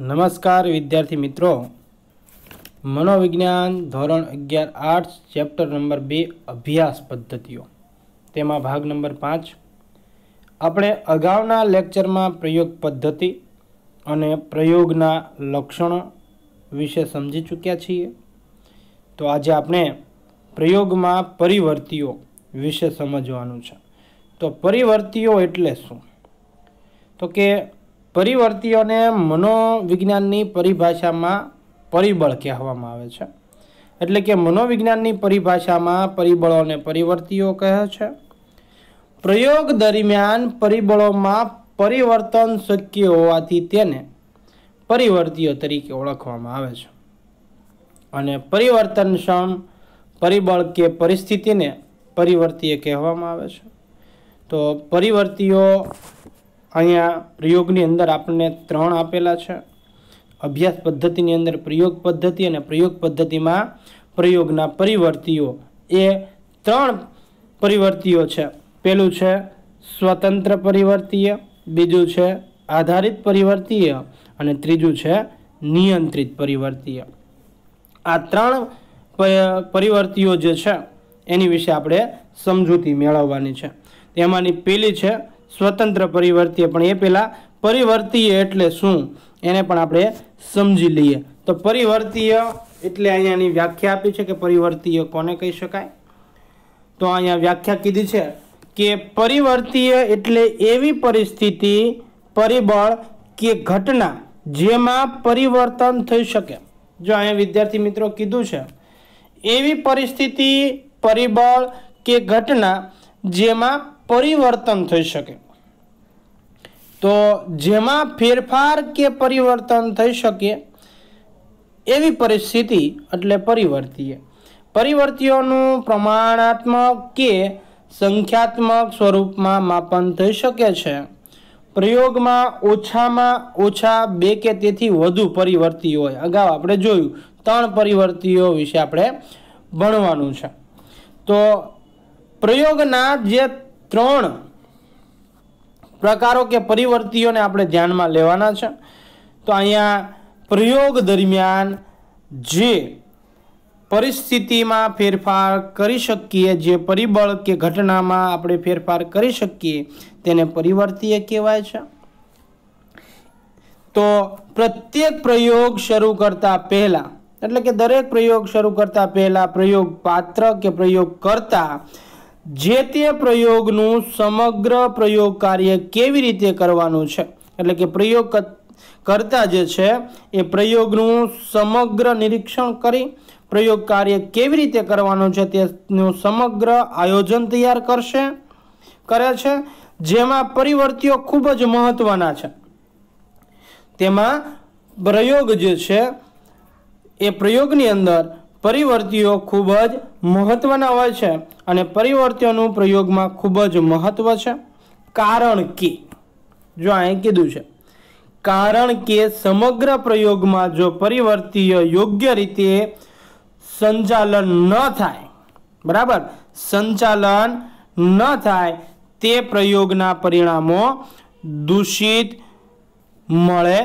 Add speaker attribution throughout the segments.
Speaker 1: નમસ્કાર વિદ્યાર્થી મિત્રો મનોવિજ્ઞાન ધોરણ અગિયાર આર્ટ્સ ચેપ્ટર નંબર બે અભ્યાસ પદ્ધતિઓ તેમાં ભાગ નંબર પાંચ આપણે અગાઉના લેક્ચરમાં પ્રયોગ પદ્ધતિ અને પ્રયોગના લક્ષણો વિશે સમજી ચૂક્યા છીએ તો આજે આપણે પ્રયોગમાં પરિવર્તીઓ વિશે સમજવાનું છે તો પરિવર્તીઓ એટલે શું તો કે પરિવર્તીઓને મનોવિજ્ઞાનની પરિભાષામાં પરિબળ કહેવામાં આવે છે એટલે કે મનોવિજ્ઞાનની પરિભાષામાં પરિબળોને પરિવર્તીઓ કહે છે પ્રયોગ દરમિયાન પરિબળોમાં પરિવર્તન શક્ય હોવાથી તેને પરિવર્તીઓ તરીકે ઓળખવામાં આવે છે અને પરિવર્તનક્ષમ પરિબળ કે પરિસ્થિતિને પરિવર્તીય કહેવામાં આવે છે તો પરિવર્તીઓ અહીંયા પ્રયોગની અંદર આપણને ત્રણ આપેલા છે અભ્યાસ પદ્ધતિની અંદર પ્રયોગ પદ્ધતિ અને પ્રયોગ પદ્ધતિમાં પ્રયોગના પરિવર્તીઓ એ ત્રણ પરિવર્તીઓ છે પહેલું છે સ્વતંત્ર પરિવર્તીય બીજું છે આધારિત પરિવર્તીય અને ત્રીજું છે નિયંત્રિત પરિવર્તીય આ ત્રણ પરિવર્તીઓ જે છે એની વિશે આપણે સમજૂતી મેળવવાની છે તેમાંની પેલી છે સ્વતંત્ર પરિવર્તીય પણ એ પહેલાં પરિવર્તીય એટલે શું એને પણ આપણે સમજી લઈએ તો પરિવર્તીય એટલે અહીંયાની વ્યાખ્યા આપી છે કે પરિવર્તીય કોને કહી શકાય તો અહીંયા વ્યાખ્યા કીધી છે કે પરિવર્તીય એટલે એવી પરિસ્થિતિ પરિબળ કે ઘટના જેમાં પરિવર્તન થઈ શકે જો અહીંયા વિદ્યાર્થી મિત્રો કીધું છે એવી પરિસ્થિતિ પરિબળ કે ઘટના જેમાં પરિવર્તન થઈ શકે તો જેમાં ફેરફાર કે પરિવર્તન થઈ શકે એવી પરિસ્થિતિ એટલે પરિવર્તીય પરિવર્તીઓનું પ્રમાણાત્મક કે સંખ્યાત્મક સ્વરૂપમાં માપન થઈ શકે છે પ્રયોગમાં ઓછામાં ઓછા બે કે તેથી વધુ પરિવર્તીઓ હોય અગાઉ આપણે જોયું ત્રણ પરિવર્તીઓ વિશે આપણે ભણવાનું છે તો પ્રયોગના જે ત્રણ પ્રકારો કે પરિવર્તીઓને આપણે ધ્યાનમાં લેવાના છે તો અહીંયા પ્રયોગ દરમિયાન જે પરિસ્થિતિમાં ફેરફાર કરી શકીએ જે પરિબળ કે ઘટનામાં આપણે ફેરફાર કરી શકીએ તેને પરિવર્તીય કહેવાય છે તો પ્રત્યેક પ્રયોગ શરૂ કરતા પહેલાં એટલે કે દરેક પ્રયોગ શરૂ કરતા પહેલાં પ્રયોગ પાત્ર કે પ્રયોગ કરતાં જે તે પ્રયોગનું સમગ્ર પ્રયોગ કાર્ય કેવી રીતે કરવાનું છે એટલે કે પ્રયોગ કરતા જે છે એ પ્રયોગનું સમગ્ર નિરીક્ષણ કરી પ્રયોગ કાર્ય કેવી રીતે કરવાનું છે તેનું સમગ્ર આયોજન તૈયાર કરશે કરે છે જેમાં પરિવર્તીઓ ખૂબ જ મહત્વના છે તેમાં પ્રયોગ જે છે એ પ્રયોગની અંદર પરિવર્તીઓ ખૂબ જ મહત્ત્વના હોય છે અને પરિવર્તીઓનું પ્રયોગમાં ખૂબ જ મહત્ત્વ છે કારણ કે જો અહીં કીધું છે કારણ કે સમગ્ર પ્રયોગમાં જો પરિવર્તીય યોગ્ય રીતે સંચાલન ન થાય બરાબર સંચાલન ન થાય તે પ્રયોગના પરિણામો દૂષિત મળે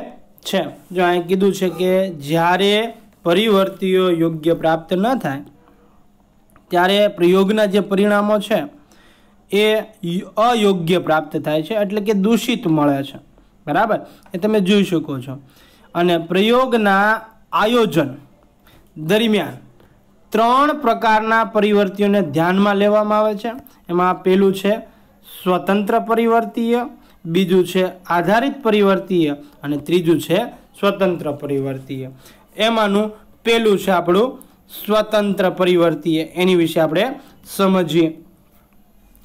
Speaker 1: છે જો અહીં કીધું છે કે જ્યારે પરિવર્તીઓ યોગ્ય પ્રાપ્ત ન થાય ત્યારે પ્રયોગના જે પરિણામો છે એ અયોગ્ય પ્રાપ્ત થાય છે એટલે કે દૂષિત મળે છે બરાબર એ તમે જોઈ શકો છો અને પ્રયોગના આયોજન દરમિયાન ત્રણ પ્રકારના પરિવર્તીઓને ધ્યાનમાં લેવામાં આવે છે એમાં પહેલું છે સ્વતંત્ર પરિવર્તીય બીજું છે આધારિત પરિવર્તીય અને ત્રીજું છે સ્વતંત્ર પરિવર્તીય એમાંનું પહેલું છે આપણું સ્વતંત્ર પરિવર્તીય એની વિશે આપણે સમજીએ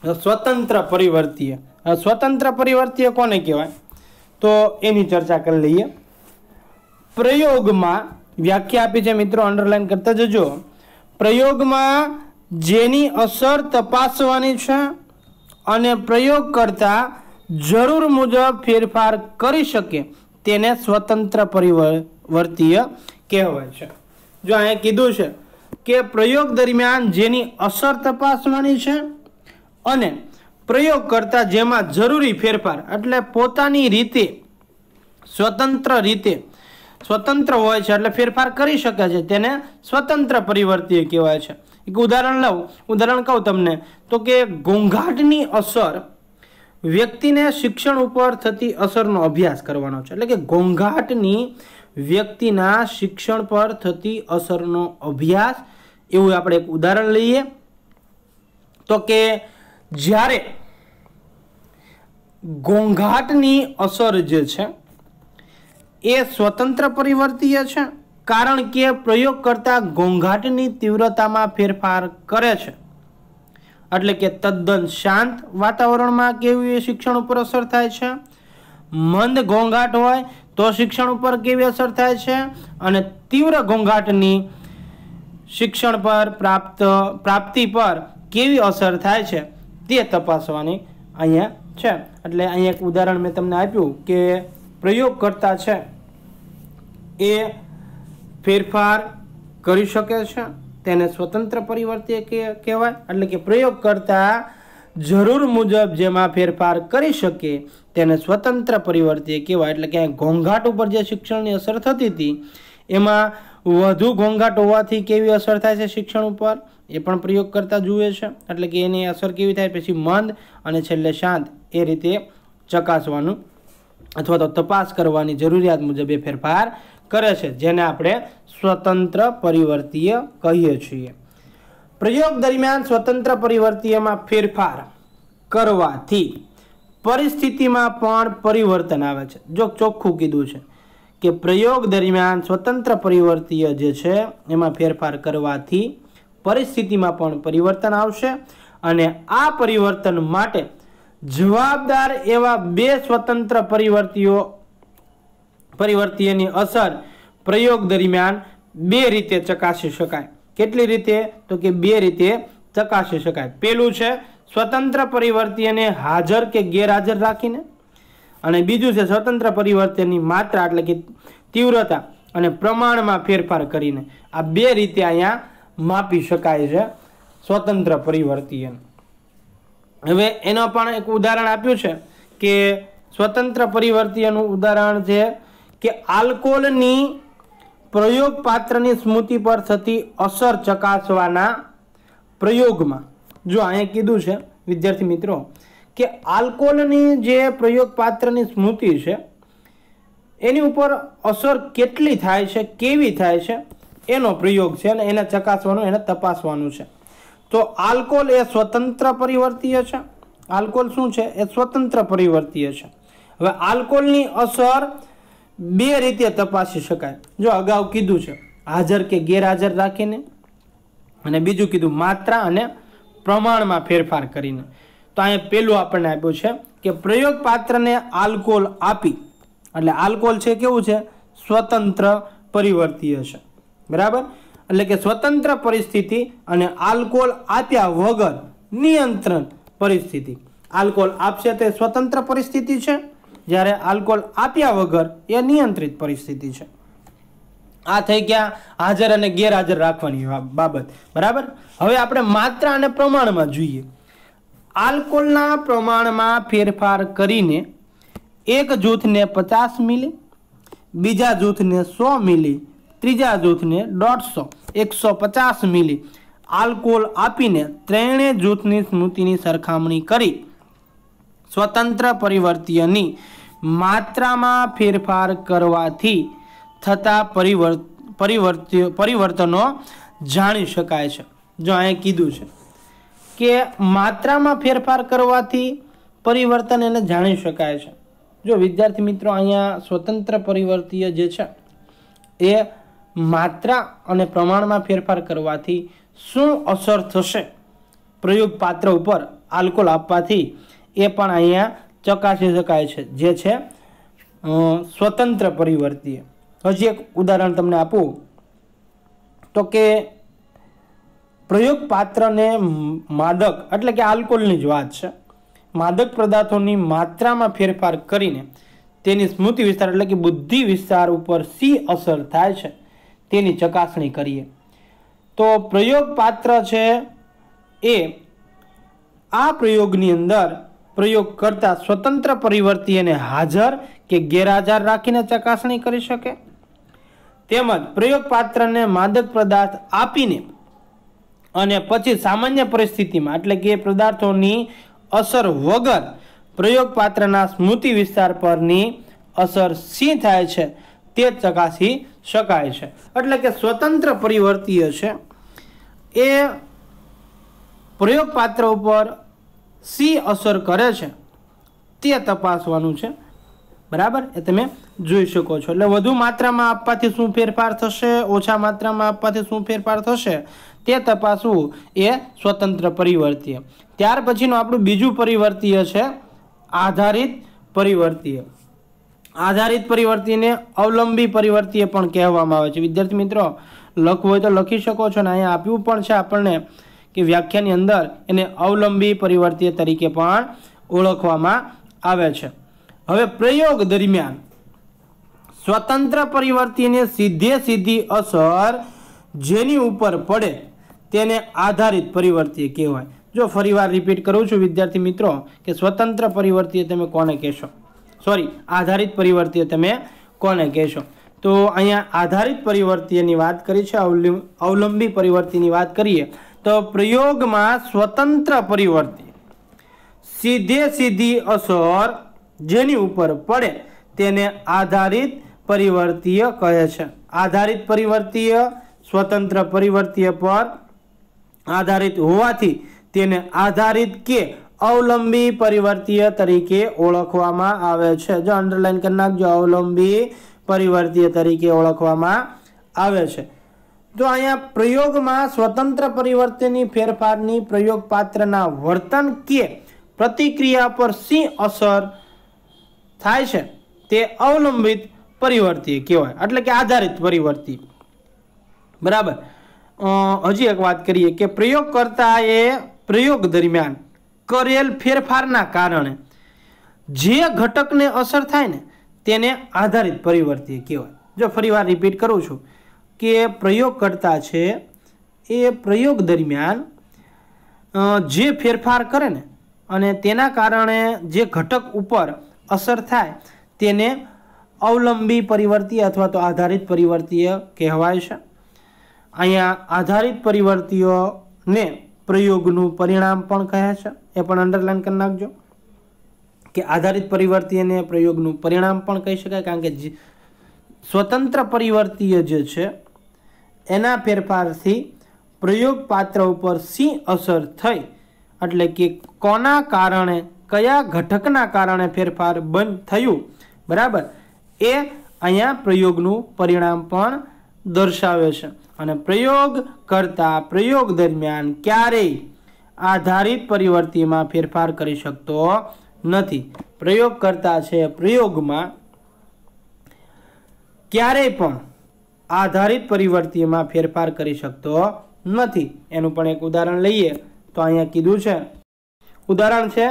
Speaker 1: સ્વતંત્ર પરિવર્તીય સ્વતંત્ર પરિવર્તીય કોને કહેવાય તો એની ચર્ચા કરી લઈએ પ્રયોગમાં વ્યાખ્યા આપી છે મિત્રો અંડરલાઈન કરતા જજો પ્રયોગમાં જેની અસર તપાસવાની છે અને પ્રયોગ કરતા જરૂર મુજબ ફેરફાર કરી શકે તેને સ્વતંત્ર પરિવર્તીય કહેવાય છે જો અહીંયા કીધું છે કે પ્રયોગ દરમિયાન જેની અસર તપાસવાની છે અને પ્રયોગ કરતા જેમાં જરૂરી ફેરફાર એટલે પોતાની રીતે સ્વતંત્ર રીતે સ્વતંત્ર હોય છે એટલે ફેરફાર કરી શકે છે તેને સ્વતંત્ર પરિવર્તીય કહેવાય છે એક ઉદાહરણ લઉં ઉદાહરણ કહું તમને તો કે ઘોંઘાટની અસર વ્યક્તિને શિક્ષણ ઉપર થતી અસરનો અભ્યાસ કરવાનો છે એટલે કે ઘોંઘાટની વ્યક્તિના શિક્ષણ પર થતી અસરનો અભ્યાસ એવું આપણે એક ઉદાહરણ લઈએ તો કે જ્યારે ઘોંઘાટની અસર જે છે એ સ્વતંત્ર પરિવર્તીય છે કારણ કે પ્રયોગ કરતા ઘોંઘાટની તીવ્રતામાં ફેરફાર કરે છે એટલે કે તદ્દન શાંત વાતાવરણમાં કેવી શિક્ષણ ઉપર અસર થાય છે મંદ ઘોંઘાટ હોય તો શિક્ષણ ઉપર કેવી અસર થાય છે અને તીવ્ર ઘોંઘાટની શિક્ષણ પર પ્રાપ્ત પ્રાપ્તિ પર કેવી અસર થાય છે તે તપાસવાની અહીંયા છે એટલે અહીંયા એક ઉદાહરણ મેં તમને આપ્યું કે પ્રયોગકર્તા છે એ ફેરફાર કરી શકે છે તેને સ્વતંત્ર પરિવર્તે કહેવાય એટલે કે પ્રયોગ પ્રયોગકર્તા જરૂર મુજબ જેમાં ફેરફાર કરી શકે તેને સ્વતંત્ર પરિવર્તીય કહેવાય એટલે કે ઘોંઘાટ ઉપર જે શિક્ષણની અસર થતી હતી એમાં વધુ ઘોંઘાટ હોવાથી કેવી અસર થાય છે શિક્ષણ ઉપર એ પણ પ્રયોગ કરતા જુએ છે એટલે કે એની અસર કેવી થાય પછી મંદ અને છેલ્લે શાંત એ રીતે ચકાસવાનું અથવા તો તપાસ કરવાની જરૂરિયાત મુજબ એ ફેરફાર કરે છે જેને આપણે સ્વતંત્ર પરિવર્તીય કહીએ છીએ પ્રયોગ દરમિયાન સ્વતંત્ર પરિવર્તીયમાં ફેરફાર કરવાથી પરિસ્થિતિમાં પણ પરિવર્તન આવે છે જો ચોખ્ખું કીધું છે કે પ્રયોગ દરમિયાન સ્વતંત્ર પરિવર્તીય જે છે એમાં ફેરફાર કરવાથી પરિસ્થિતિમાં પણ પરિવર્તન આવશે અને આ પરિવર્તન માટે જવાબદાર એવા બે સ્વતંત્ર પરિવર્તીઓ પરિવર્તીયની અસર પ્રયોગ દરમિયાન બે રીતે ચકાસી શકાય કેટલી રીતે તો કે બે રીતે ચકાસી શકાય પહેલું છે સ્વતંત્ર પરિવર્તીયને હાજર કે ગેરહાજર રાખીને અને બીજું છે સ્વતંત્ર પરિવર્તનની માત્રા એટલે કે તીવ્રતા અને પ્રમાણમાં ફેરફાર કરીને આ બે રીતે અહીંયા માપી શકાય છે સ્વતંત્ર પરિવર્તીયન હવે એનો પણ એક ઉદાહરણ આપ્યું છે કે સ્વતંત્ર પરિવર્તીયનું ઉદાહરણ છે કે આલ્કોહોલની પ્રયોગ પાત્રની સ્મૃતિ પર થતી અસર ચકાસવાના પ્રયોગમાં જો અહીંયા કીધું છે વિદ્યાર્થી મિત્રો કે આલ્કોહોલની જે પ્રયોગ પાત્રની સ્મૃતિ છે એની ઉપર અસર કેટલી થાય છે કેવી થાય છે એનો પ્રયોગ છે અને એને ચકાસવાનું એને તપાસવાનું છે તો આલ્કોહોલ એ સ્વતંત્ર પરિવર્તીય છે આલ્કોહોલ શું છે એ સ્વતંત્ર પરિવર્તીય છે હવે આલ્કોહોલની અસર બે રીતે તપાસી શકાય જો અગાઉ કીધું છે હાજર કે ગેરહાજર રાખીને અને બીજું કીધું માત્રા અને પ્રમાણમાં ફેરફાર કરીને તો અહીંયા પહેલું આપણને આપ્યું છે કે પ્રયોગ પાત્રને આલ્કોહોલ આપી એટલે આલ્કોહોલ છે કેવું છે સ્વતંત્ર પરિવર્તીય છે બરાબર એટલે કે સ્વતંત્ર પરિસ્થિતિ અને આલ્કોહોલ આપ્યા વગર નિયંત્રણ પરિસ્થિતિ આલ્કોહોલ આપશે તે સ્વતંત્ર પરિસ્થિતિ છે જ્યારે આલ્કોહોલ આપ્યા વગર એ નિયંત્રિત પરિસ્થિતિ છે આ થઈ ગયા હાજર અને ગેરહાજર રાખવાની બાબત બરાબર હવે આપણે માત્રા અને પ્રમાણમાં જોઈએ આલ્કોહોલના પ્રમાણમાં ફેરફાર કરીને એક જૂથને પચાસ મિલી બીજા જૂથને સો મિલી ત્રીજા જૂથને દોઢસો એકસો પચાસ મિલી આલ્કોહોલ આપીને ત્રણેય જૂથની સ્મૃતિની સરખામણી કરી સ્વતંત્ર પરિવર્તીયની માત્રામાં ફેરફાર કરવાથી થતા પરિવર્ત પરિવર્ત પરિવર્તનો જાણી શકાય છે જો અહીંયા કીધું છે કે માત્રામાં ફેરફાર કરવાથી પરિવર્તન એને જાણી શકાય છે જો વિદ્યાર્થી મિત્રો અહીંયા સ્વતંત્ર પરિવર્તીય જે છે એ માત્રા અને પ્રમાણમાં ફેરફાર કરવાથી શું અસર થશે પ્રયોગ પાત્ર ઉપર આલ્કોહોલ આપવાથી એ પણ અહીંયા ચકાસી શકાય છે જે છે સ્વતંત્ર પરિવર્તીય હજી એક ઉદાહરણ તમને આપું તો કે પ્રયોગ પાત્રને માદક એટલે કે આલ્કોહોલની જ વાત છે માદક પદાર્થોની માત્રામાં ફેરફાર કરીને તેની સ્મૃતિ વિસ્તાર એટલે કે બુદ્ધિ વિસ્તાર ઉપર સી અસર થાય છે તેની ચકાસણી કરીએ તો પ્રયોગ પાત્ર છે એ આ પ્રયોગની અંદર પ્રયોગ કરતાં સ્વતંત્ર પરિવર્તીયને હાજર કે ગેરહાજર રાખીને ચકાસણી કરી શકે તેમજ પ્રયોગપાત્રને માદક પદાર્થ આપીને અને પછી સામાન્ય પરિસ્થિતિમાં એટલે કે પદાર્થોની અસર વગર પ્રયોગપાત્રના સ્મૃતિ વિસ્તાર પરની અસર સી થાય છે તે ચકાસી શકાય છે એટલે કે સ્વતંત્ર પરિવર્તીય છે એ પ્રયોગપાત્ર ઉપર સી અસર કરે છે તે તપાસવાનું છે બરાબર એ તમે જોઈ શકો છો એટલે વધુ માત્રામાં આપવાથી શું ફેરફાર થશે ઓછા માત્રામાં આપવાથી શું ફેરફાર થશે તે તપાસવું એ સ્વતંત્ર પરિવર્તીય ત્યાર પછીનું આપણું બીજું પરિવર્તીય છે આધારિત પરિવર્તીય આધારિત પરિવર્તીને અવલંબી પરિવર્તીય પણ કહેવામાં આવે છે વિદ્યાર્થી મિત્રો લખવું હોય તો લખી શકો છો ને અહીંયા આપ્યું પણ છે આપણને કે વ્યાખ્યાની અંદર એને અવલંબી પરિવર્તીય તરીકે પણ ઓળખવામાં આવે છે હવે પ્રયોગ દરમિયાન સ્વતંત્ર પરિવર્તીને સીધે સીધી અસર જેની ઉપર પડે તેને આધારિત પરિવર્તીય કહેવાય જો ફરીવાર રિપીટ કરું છું વિદ્યાર્થી મિત્રો કે સ્વતંત્ર પરિવર્તીય તમે કોને કહેશો સોરી આધારિત પરિવર્તીય તમે કોને કહેશો તો અહીંયા આધારિત પરિવર્તીયની વાત કરી છે અવલંબી પરિવર્તીની વાત કરીએ તો પ્રયોગમાં સ્વતંત્ર પરિવર્તી સીધે સીધી અસર જેની ઉપર પડે તેને આધારિત પરિવર્તીય કહે છે આધારિત પરિવર્તીય સ્વતંત્ર પરિવર્તીય પર આધારિત હોવાથી તેને આધારિત કે અવલંબી પરિવર્તીય તરીકે ઓળખવામાં આવે છે જો અંડરલાઇન કરી નાખજો અવલંબી પરિવર્તીય તરીકે ઓળખવામાં આવે છે જો અહીંયા પ્રયોગમાં સ્વતંત્ર પરિવર્તનની ફેરફારની પ્રયોગ પાત્રના વર્તન કે પ્રતિક્રિયા પર સી અસર થાય છે તે અવલંબિત પરિવર્તી કહેવાય એટલે કે આધારિત પરિવર્તી બરાબર હજી એક વાત કરીએ કે પ્રયોગકર્તાએ પ્રયોગ દરમિયાન કરેલ ફેરફારના કારણે જે ઘટકને અસર થાય ને તેને આધારિત પરિવર્તી કહેવાય જો ફરીવાર રિપીટ કરું છું કે પ્રયોગ કરતા છે એ પ્રયોગ દરમિયાન જે ફેરફાર કરે ને અને તેના કારણે જે ઘટક ઉપર અસર થાય તેને અવલંબી પરિવર્તીય અથવા તો આધારિત પરિવર્તીય કહેવાય છે અહીંયા આધારિત પરિવર્તીઓને પ્રયોગનું પરિણામ પણ કહે છે એ પણ અંડરલાઇન કરી નાખજો કે આધારિત પરિવર્તીયને પ્રયોગનું પરિણામ પણ કહી શકાય કારણ કે જે સ્વતંત્ર પરિવર્તીય જે છે એના ફેરફારથી પ્રયોગ પાત્ર ઉપર સી અસર થઈ એટલે કે કોના કારણે કયા ઘટકના કારણે ફેરફાર બંધ થયું બરાબર એ અહીંયા પ્રયોગનું પરિણામ પણ દર્શાવે છે અને પ્રયોગ કરતા પ્રયોગ દરમિયાન ક્યારેય આધારિત પરિવર્તિમાં ફેરફાર કરી શકતો નથી પ્રયોગ કરતા છે પ્રયોગમાં ક્યારેય પણ આધારિત પરિવર્તીયમાં ફેરફાર કરી શકતો નથી એનું પણ એક ઉદાહરણ લઈએ તો અહીંયા કીધું છે ઉદાહરણ છે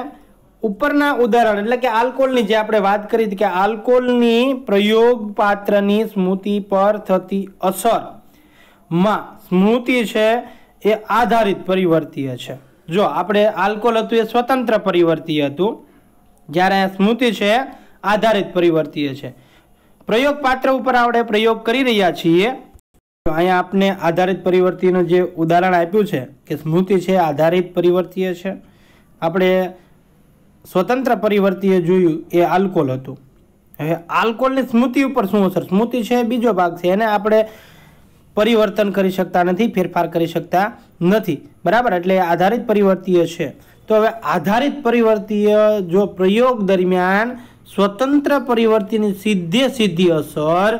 Speaker 1: ઉપરના ઉદાહરણ એટલે કે આલ્કોહોલની જે આપણે વાત કરી કે આલ્કોહોલની પ્રયોગ પાત્રની સ્મૃતિ પર થતી અસર માં સ્મૃતિ છે એ આધારિત પરિવર્તીય છે જો આપણે આલ્કોહોલ હતું એ સ્વતંત્ર પરિવર્તીય હતું જ્યારે સ્મૃતિ છે આધારિત પરિવર્તીય છે પ્રયોગ પાત્ર ઉપર આપણે પ્રયોગ કરી રહ્યા છીએ અહીંયા આપને આધારિત પરિવર્તીનું જે ઉદાહરણ આપ્યું છે કે સ્મૃતિ છે આધારિત પરિવર્તીય છે આપણે સ્વતંત્ર પરિવર્તીય જોયું એ આલ્કોહોલ હતું હવે આલ્કોહોલની સ્મૃતિ ઉપર શું અસર સ્મૃતિ છે બીજો ભાગ છે એને આપણે પરિવર્તન કરી શકતા નથી ફેરફાર કરી શકતા નથી બરાબર એટલે આધારિત પરિવર્તીય છે તો હવે આધારિત પરિવર્તીય જો પ્રયોગ દરમિયાન સ્વતંત્ર પરિવર્તીની સીધે સીધી અસર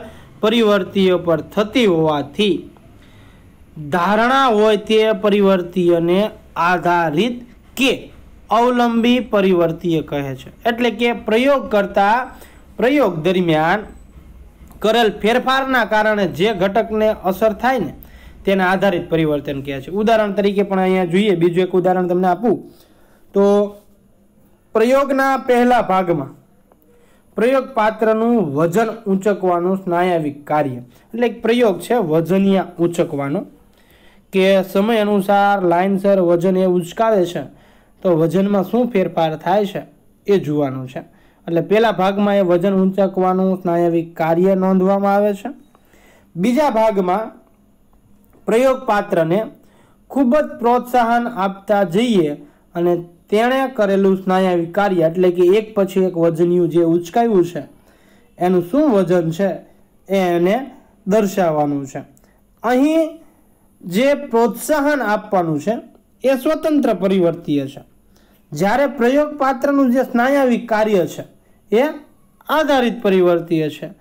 Speaker 1: પરિવર્તીય પર થતી હોવાથી ધારણા હોય તે પરિવર્તીયને આધારિત કે અવલંબી પરિવર્તીય કહે છે એટલે કે પ્રયોગ કરતા પ્રયોગ દરમિયાન કરેલ ફેરફારના કારણે જે ઘટકને અસર થાય ને તેને આધારિત પરિવર્તન કહે છે ઉદાહરણ તરીકે પણ અહીંયા જોઈએ બીજું એક ઉદાહરણ તમને આપું તો પ્રયોગના પહેલા ભાગમાં પ્રયોગ પાત્રનું વજન ઊંચકવાનું સ્નાયાવિક કાર્ય એટલે એક પ્રયોગ છે વજનિયા ઊંચકવાનો કે સમય અનુસાર લાઇનસર વજન એ ઉચકાવે છે તો વજનમાં શું ફેરફાર થાય છે એ જોવાનું છે એટલે પહેલા ભાગમાં એ વજન ઊંચકવાનું સ્નાયવિક કાર્ય નોંધવામાં આવે છે બીજા ભાગમાં પ્રયોગ પાત્રને ખૂબ જ પ્રોત્સાહન આપતા જઈએ અને તેણે કરેલું સ્નાયાવી કાર્ય એટલે કે એક પછી એક વજનિયું જે ઉચકાયું છે એનું શું વજન છે એને દર્શાવવાનું છે અહીં જે પ્રોત્સાહન આપવાનું છે એ સ્વતંત્ર પરિવર્તીય છે જ્યારે પ્રયોગ પાત્રનું જે સ્નાયાવી કાર્ય છે એ આધારિત પરિવર્તીય છે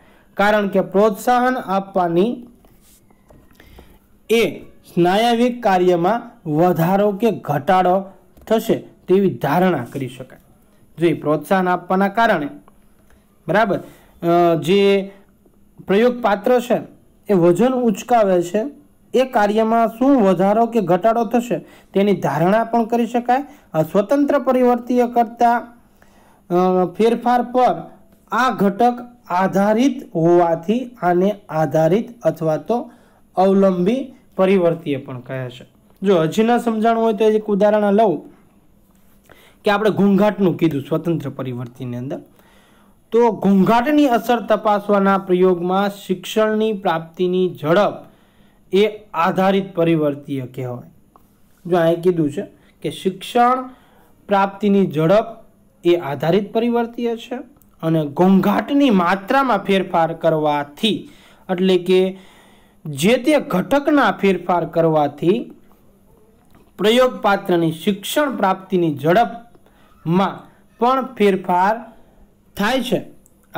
Speaker 1: કારણ કે પ્રોત્સાહન આપવાની એ સ્નાયાવિક કાર્યમાં વધારો કે ઘટાડો થશે તેવી ધારણા કરી શકાય જોઈએ પ્રોત્સાહન આપવાના કારણે બરાબર જે પ્રયોગ પાત્ર છે એ વજન ઉંચકાવે છે એ કાર્યમાં શું વધારો કે ઘટાડો થશે તેની ધારણા પણ કરી શકાય સ્વતંત્ર પરિવર્તીય કરતા ફેરફાર પર આ ઘટક આધારિત હોવાથી આને આધારિત અથવા તો અવલંબી પરિવર્તીય પણ કહે છે જો હજી ન સમજાણું હોય તો એક ઉદાહરણ લઉં કે આપણે ઘોંઘાટનું કીધું સ્વતંત્ર પરિવર્તિની અંદર તો ઘોંઘાટની અસર તપાસવાના પ્રયોગમાં શિક્ષણની પ્રાપ્તિની ઝડપ એ આધારિત પરિવર્તીય કહેવાય જો અહીં કીધું છે કે શિક્ષણ પ્રાપ્તિની ઝડપ એ આધારિત પરિવર્તીય છે અને ઘોંઘાટની માત્રામાં ફેરફાર કરવાથી એટલે કે જે તે ઘટકના ફેરફાર કરવાથી પ્રયોગપાત્રની શિક્ષણ પ્રાપ્તિની ઝડપ માં પણ ફેરફાર થાય છે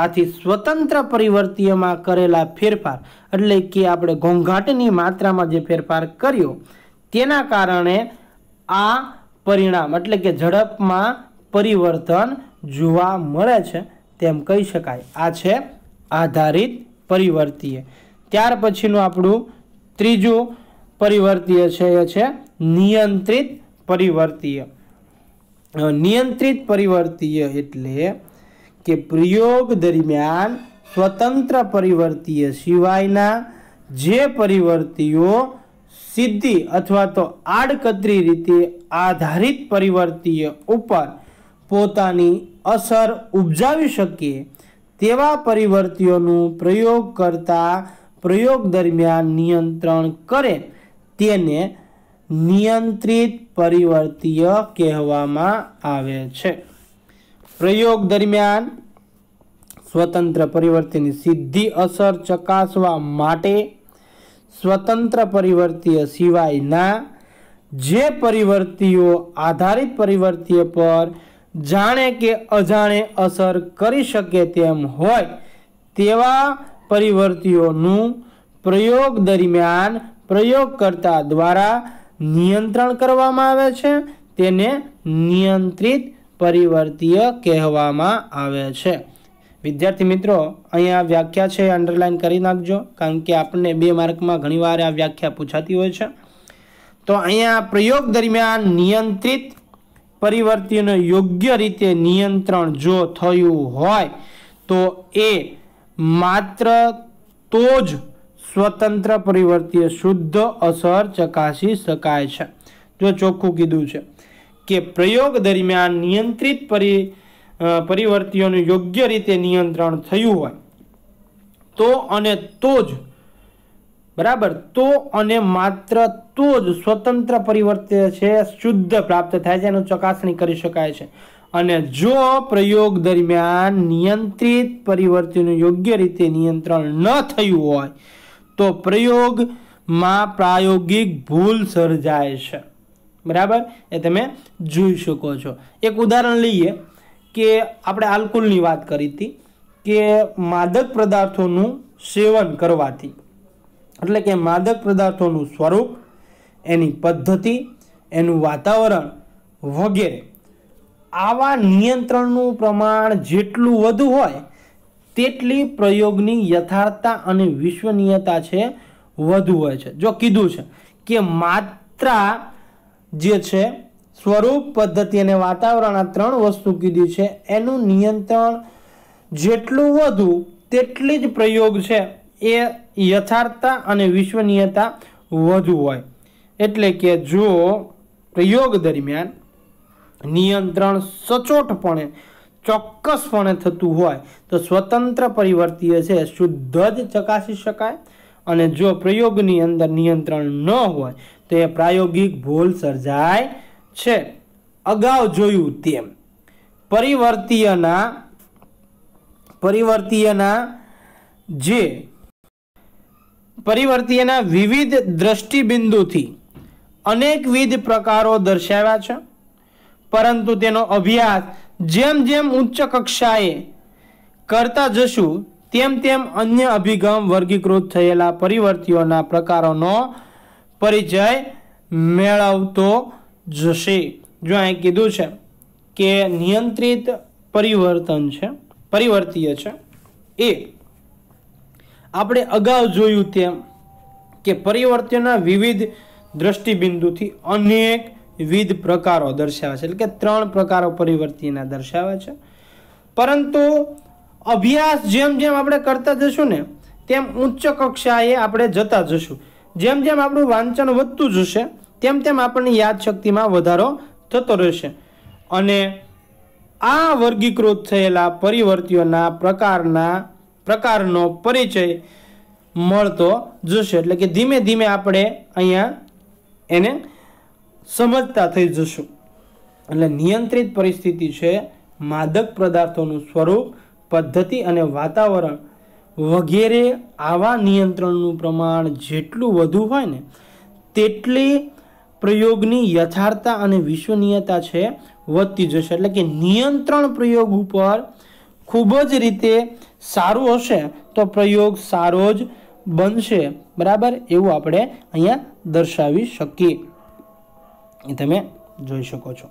Speaker 1: આથી સ્વતંત્ર પરિવર્તીયમાં કરેલા ફેરફાર એટલે કે આપણે ઘોંઘાટની માત્રામાં જે ફેરફાર કર્યો તેના કારણે આ પરિણામ એટલે કે ઝડપમાં પરિવર્તન જોવા મળે છે તેમ કહી શકાય આ છે આધારિત પરિવર્તીય ત્યાર પછીનું આપણું ત્રીજું પરિવર્તીય છે એ છે નિયંત્રિત પરિવર્તીય નિયંત્રિત પરિવર્તીય એટલે કે પ્રયોગ દરમિયાન સ્વતંત્ર પરિવર્તીય સિવાયના જે પરિવર્તીઓ સિદ્ધિ અથવા તો આડકતરી રીતે આધારિત પરિવર્તીય ઉપર પોતાની અસર ઉપજાવી શકે તેવા પરિવર્તીઓનું પ્રયોગ કરતા પ્રયોગ દરમિયાન નિયંત્રણ કરે તેને નિયંત્રિત પરિવર્તીય કહેવામાં આવે છે પ્રયોગ દરમિયાન સ્વતંત્ર પરિવર્તીની સીધી અસર ચકાસવા માટે સ્વતંત્ર પરિવર્તીય સિવાયના જે પરિવર્તીઓ આધારિત પરિવર્તીય પર જાણે કે અજાણે અસર કરી શકે તેમ હોય તેવા પરિવર્તીઓનું પ્રયોગ દરમિયાન પ્રયોગકર્તા દ્વારા નિયંત્રણ કરવામાં આવે છે તેને નિયંત્રિત પરિવર્તીય કહેવામાં આવે છે વિદ્યાર્થી મિત્રો અહીંયા વ્યાખ્યા છે અંડરલાઇન કરી નાખજો કારણ કે આપણને બે માર્કમાં ઘણીવાર આ વ્યાખ્યા પૂછાતી હોય છે તો અહીંયા પ્રયોગ દરમિયાન નિયંત્રિત પરિવર્તીનો યોગ્ય રીતે નિયંત્રણ જો થયું હોય તો એ માત્ર તો જ સ્વતંત્ર પરિવર્તીય શુદ્ધ અસર ચકાસી શકાય છે જો ચોખ્ખું કીધું છે કે પ્રયોગ દરમિયાન નિયંત્રિત પરિ પરિવર્તીઓનું યોગ્ય રીતે નિયંત્રણ થયું હોય તો અને તો જ બરાબર તો અને માત્ર તો જ સ્વતંત્ર પરિવર્તે છે શુદ્ધ પ્રાપ્ત થાય છે એનું ચકાસણી કરી શકાય છે અને જો પ્રયોગ દરમિયાન નિયંત્રિત પરિવર્તનનું યોગ્ય રીતે નિયંત્રણ ન થયું હોય તો પ્રયોગમાં પ્રાયોગિક ભૂલ સર્જાય છે બરાબર એ તમે જોઈ શકો છો એક ઉદાહરણ લઈએ કે આપણે આલ્કોહોલની વાત કરી હતી કે માદક પદાર્થોનું સેવન કરવાથી એટલે કે માદક પદાર્થોનું સ્વરૂપ એની પદ્ધતિ એનું વાતાવરણ વગેરે આવા નિયંત્રણનું પ્રમાણ જેટલું વધુ હોય તેટલી પ્રયોગની યથાર્થતા અને વિશ્વનીયતા છે વધુ હોય છે જો કીધું છે કે માત્રા જે છે સ્વરૂપ પદ્ધતિ અને વાતાવરણ આ ત્રણ વસ્તુ કીધી છે એનું નિયંત્રણ જેટલું વધુ તેટલી જ પ્રયોગ છે એ યથાર્થતા અને વિશ્વનીયતા વધુ હોય એટલે કે જો પ્રયોગ દરમિયાન નિયંત્રણ સચોટપણે ચોક્કસપણે થતું હોય તો સ્વતંત્ર પરિવર્તીય છે શુદ્ધ જ ચકાસી શકાય અને જો પ્રયોગની અંદર નિયંત્રણ ન હોય તો એ પ્રાયોગિક ભૂલ સર્જાય છે અગાઉ જોયું તેમ પરિવર્તીયના પરિવર્તીયના જે પરિવર્તીયના વિવિધ દ્રષ્ટિબિંદુથી અનેકવિધ પ્રકારો દર્શાવ્યા છે પરંતુ તેનો અભ્યાસ જેમ જેમ ઉચ્ચ કક્ષાએ કરતા જશું તેમ તેમ અન્ય અભિગમ વર્ગીકૃત થયેલા પરિવર્તીઓના પ્રકારોનો પરિચય મેળવતો જશે જો અહીં કીધું છે કે નિયંત્રિત પરિવર્તન છે પરિવર્તીય છે એ આપણે અગાઉ જોયું તેમ કે પરિવર્તનના વિવિધ દ્રષ્ટિબિંદુથી અનેક વિવિધ પ્રકારો દર્શાવે છે એટલે કે ત્રણ પ્રકારો પરિવર્તિના દર્શાવે છે પરંતુ અભ્યાસ જેમ જેમ આપણે કરતા જશું ને તેમ ઉચ્ચ કક્ષાએ આપણે જતા જશું જેમ જેમ આપણું વાંચન વધતું જશે તેમ તેમ આપણની યાદશક્તિમાં વધારો થતો રહેશે અને આ વર્ગીકૃત થયેલા પરિવર્તિઓના પ્રકારના પ્રકારનો પરિચય મળતો જશે એટલે કે ધીમે ધીમે આપણે અહીંયા એને સમજતા થઈ જશું એટલે નિયંત્રિત પરિસ્થિતિ છે માદક પદાર્થોનું સ્વરૂપ પદ્ધતિ અને વાતાવરણ વગેરે આવા નિયંત્રણનું પ્રમાણ જેટલું વધુ હોય ને તેટલી પ્રયોગની યથાર્થતા અને વિશ્વનીયતા છે વધતી જશે એટલે કે નિયંત્રણ પ્રયોગ ઉપર ખૂબ જ રીતે સારું હશે તો પ્રયોગ સારો જ બનશે બરાબર એવું આપણે અહીંયા દર્શાવી શકીએ તમે જોઈ શકો છો